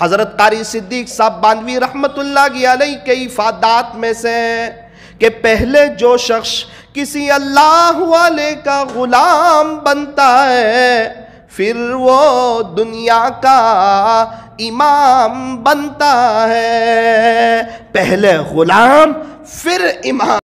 हज़रत कारी सिद्दीक साहब बानवी रहमत की इफ़ादात में से कि पहले जो शख्स किसी अल्लाह वाले का ग़ुलाम बनता है फिर वो दुनिया का इमाम बनता है पहले ग़ुलाम फिर इमाम